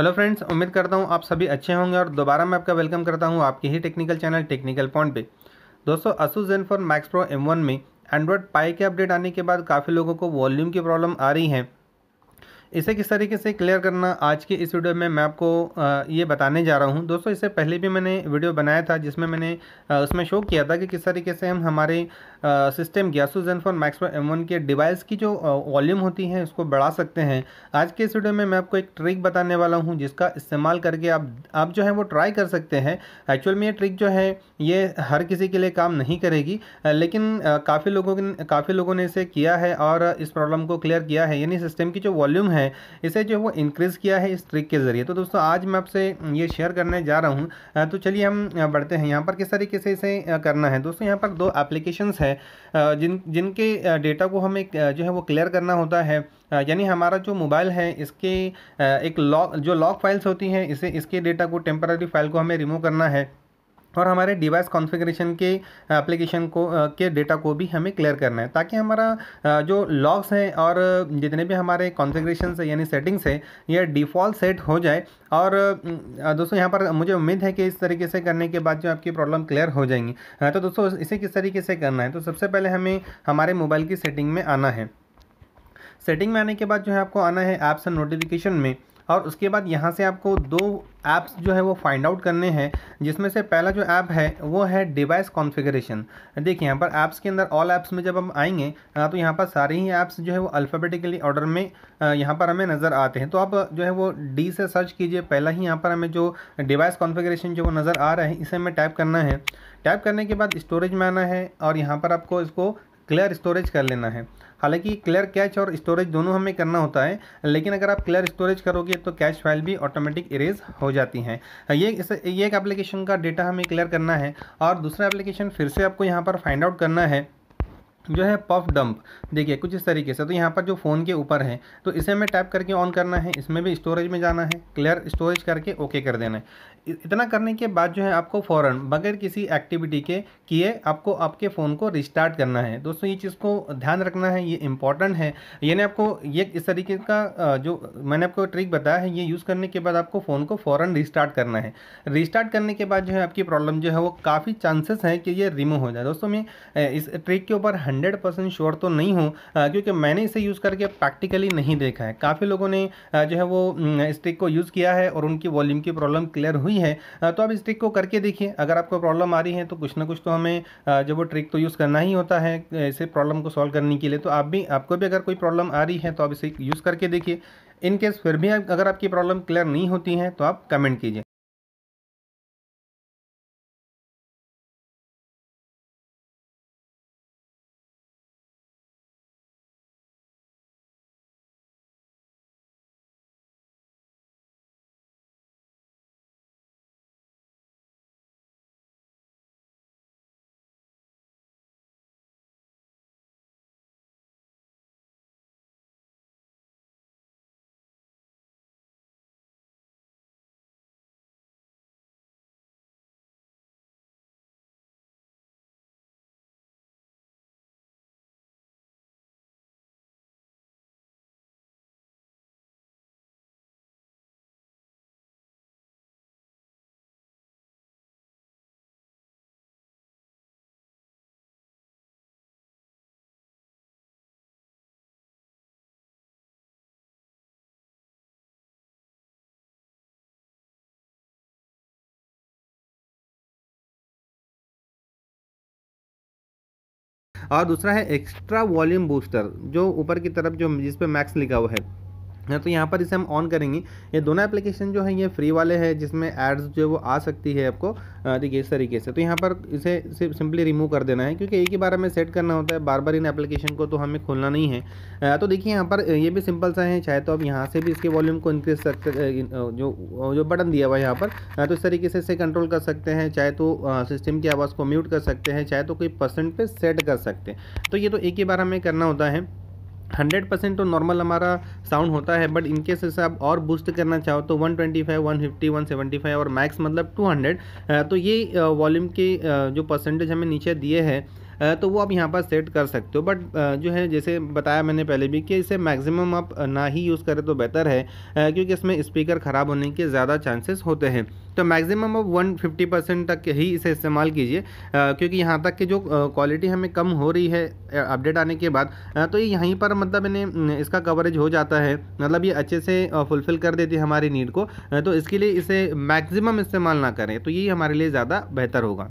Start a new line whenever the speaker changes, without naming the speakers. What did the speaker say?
hello friends उम्मीद करता हूँ आप सभी अच्छे होंगे और दोबारा मैं आपका वेलकम करता हूँ आपके ही टेक्निकल चैनल टेक्निकल पॉइंट पे दोस्तों Asus for max pro M one में एंड्रॉयड पाई के अपडेट आने के बाद काफ़ी लोगों को वॉल्यूम की प्रॉब्लम आ रही है इसे किस तरीके से क्लियर करना आज के इस वीडियो में मैं आपको ये बताने जा रहा हूँ दोस्तों इससे पहले भी मैंने वीडियो बनाया था जिसमें मैंने उसमें शो किया था कि किस तरीके से हम हमारे सिस्टम गैसोजन फॉर मैक्समा एम वन के डिवाइस की जो वॉल्यूम होती है उसको बढ़ा सकते हैं आज के इस वीडियो में मैं आपको एक ट्रिक बताने वाला हूँ जिसका इस्तेमाल करके आप आप जो है वो ट्राई कर सकते हैं एक्चुअल में ये ट्रिक जो है ये हर किसी के लिए काम नहीं करेगी लेकिन काफ़ी लोगों ने काफ़ी लोगों ने इसे किया है और इस प्रॉब्लम को क्लियर किया है यानी सिस्टम की जो वॉल्यूम है इसे जो वो इंक्रीज़ किया है इस ट्रिक के ज़रिए तो दोस्तों आज मैं आपसे ये शेयर करने जा रहा हूँ तो चलिए हम बढ़ते हैं यहाँ पर किस तरीके से इसे करना है दोस्तों यहाँ पर दो एप्लीकेशन है जिन जिनके डेटा को हमें जो है वो क्लियर करना होता है यानी हमारा जो मोबाइल है इसके एक लॉक जो लॉक फाइल्स होती हैं इसे इसके डेटा को टेम्पररी फाइल को हमें रिमूव करना है और हमारे डिवाइस कॉन्फ़िगरेशन के एप्लीकेशन को के डेटा को भी हमें क्लियर करना है ताकि हमारा जो लॉग्स हैं और जितने भी हमारे कॉन्फ़िगरेशन है यानी सेटिंग्स है यह डिफ़ॉल्ट सेट हो जाए और दोस्तों यहाँ पर मुझे उम्मीद है कि इस तरीके से करने के बाद जो आपकी प्रॉब्लम क्लियर हो जाएंगी तो दोस्तों इसे किस तरीके से करना है तो सबसे पहले हमें हमारे मोबाइल की सेटिंग में आना है सेटिंग में आने के बाद जो है आपको आना है ऐप्स एंड नोटिफिकेशन में और उसके बाद यहाँ से आपको दो ऐप्स जो है वो फाइंड आउट करने हैं जिसमें से पहला जो ऐप है वो है डिवाइस कॉन्फ़िगरेशन देखिए यहाँ पर ऐप्स के अंदर ऑल ऐप्स में जब हम आएंगे तो यहाँ पर सारे ही ऐप्स जो है वो अल्फ़ाबेटिकली ऑर्डर में यहाँ पर हमें नज़र आते हैं तो आप जो है वो डी से सर्च कीजिए पहला ही यहाँ पर हमें जो डिवाइस कॉन्फ़िगरेशन जो वो नज़र आ रहा है इसे हमें टाइप करना है टाइप करने के बाद स्टोरेज में आना है और यहाँ पर आपको इसको क्लियर स्टोरेज कर लेना है हालांकि क्लियर कैच और स्टोरेज दोनों हमें करना होता है लेकिन अगर आप क्लियर स्टोरेज करोगे तो कैश फाइल भी ऑटोमेटिक इरेज हो जाती हैं ये इस ये एक एप्लीकेशन का डेटा हमें क्लियर करना है और दूसरा एप्लीकेशन फिर से आपको यहाँ पर फाइंड आउट करना है जो है पफ डंप देखिए कुछ इस तरीके से तो यहाँ पर जो फ़ोन के ऊपर है तो इसे हमें टैप करके ऑन करना है इसमें भी स्टोरेज में जाना है क्लियर स्टोरेज करके ओके कर देना है इतना करने के बाद जो है आपको फ़ौर बगैर किसी एक्टिविटी के किए आपको आपके फ़ोन को रिस्टार्ट करना है दोस्तों ये चीज़ को ध्यान रखना है ये इंपॉर्टेंट है यानी आपको ये इस तरीके का जो मैंने आपको ट्रिक बताया है ये यूज़ करने के बाद आपको फ़ोन को फौरन रिस्टार्ट करना है रिस्टार्ट करने के बाद जो है आपकी प्रॉब्लम जो है वो काफ़ी चांसेस हैं कि ये रिमूव हो जाए दोस्तों मैं इस ट्रिक के ऊपर हंड्रेड परसेंट श्योर तो नहीं हूँ क्योंकि मैंने इसे यूज़ करके प्रैक्टिकली नहीं देखा है काफ़ी लोगों ने जो है वो स्टिक को यूज़ किया है और उनकी वॉल्यूम की प्रॉब्लम क्लियर हुई है तो आप स्टिक को करके देखिए अगर आपको प्रॉब्लम आ रही है तो कुछ ना कुछ तो हमें जब वो ट्रिक तो यूज़ करना ही होता है इसे प्रॉब्लम को सॉल्व करने के लिए तो आप भी आपको भी अगर कोई प्रॉब्लम आ रही है तो आप इसे यूज़ करके देखिए इनकेस फिर भी अगर आपकी प्रॉब्लम क्लियर नहीं होती है तो आप कमेंट कीजिए और दूसरा है एक्स्ट्रा वॉल्यूम बूस्टर जो ऊपर की तरफ जो जिस मैक्स लिखा हुआ है हैं तो यहाँ पर इसे हम ऑन करेंगे ये दोनों एप्लीकेशन जो है ये फ्री वाले हैं जिसमें एड्स जो है वो आ सकती है आपको देखिए इस तरीके से तो यहाँ पर इसे सिर्फ सिंपली रिमूव कर देना है क्योंकि एक ही बार हमें सेट करना होता है बार बार इन एप्लीकेशन को तो हमें खोलना नहीं है तो देखिए यहाँ पर ये भी सिंपल सा है चाहे तो आप यहाँ से भी इसके वॉल्यूम को इंक्रीज सकते जो जो बटन दिया हुआ है यहाँ पर तो इस तरीके से इसे कंट्रोल कर सकते हैं चाहे तो सिस्टम की आवाज़ को म्यूट कर सकते हैं चाहे तो कोई परसेंट पे सेट कर सकते हैं तो ये तो एक ही बार हमें करना होता है हंड्रेड परसेंट तो नॉर्मल हमारा साउंड होता है बट इनकेस जैसे आप और बूस्ट करना चाहो तो 125, 150, 175 और मैक्स मतलब 200 तो ये वॉल्यूम के जो परसेंटेज हमें नीचे दिए हैं तो वो आप यहाँ पर सेट कर सकते हो बट जो है जैसे बताया मैंने पहले भी कि इसे मैक्सिमम आप ना ही यूज़ करें तो बेहतर है क्योंकि इसमें स्पीकर ख़राब होने के ज़्यादा चांसेस होते हैं तो मैक्सिमम आप फिफ्टी परसेंट तक ही इसे इस्तेमाल कीजिए क्योंकि यहाँ तक कि जो क्वालिटी हमें कम हो रही है अपडेट आने के बाद तो ये यहीं पर मतलब इन्हें इसका कवरेज हो जाता है मतलब ये अच्छे से फुलफ़िल कर देती है हमारी नीड को तो इसके लिए इसे मैक्सिमम इस्तेमाल ना करें तो यही हमारे लिए ज़्यादा बेहतर होगा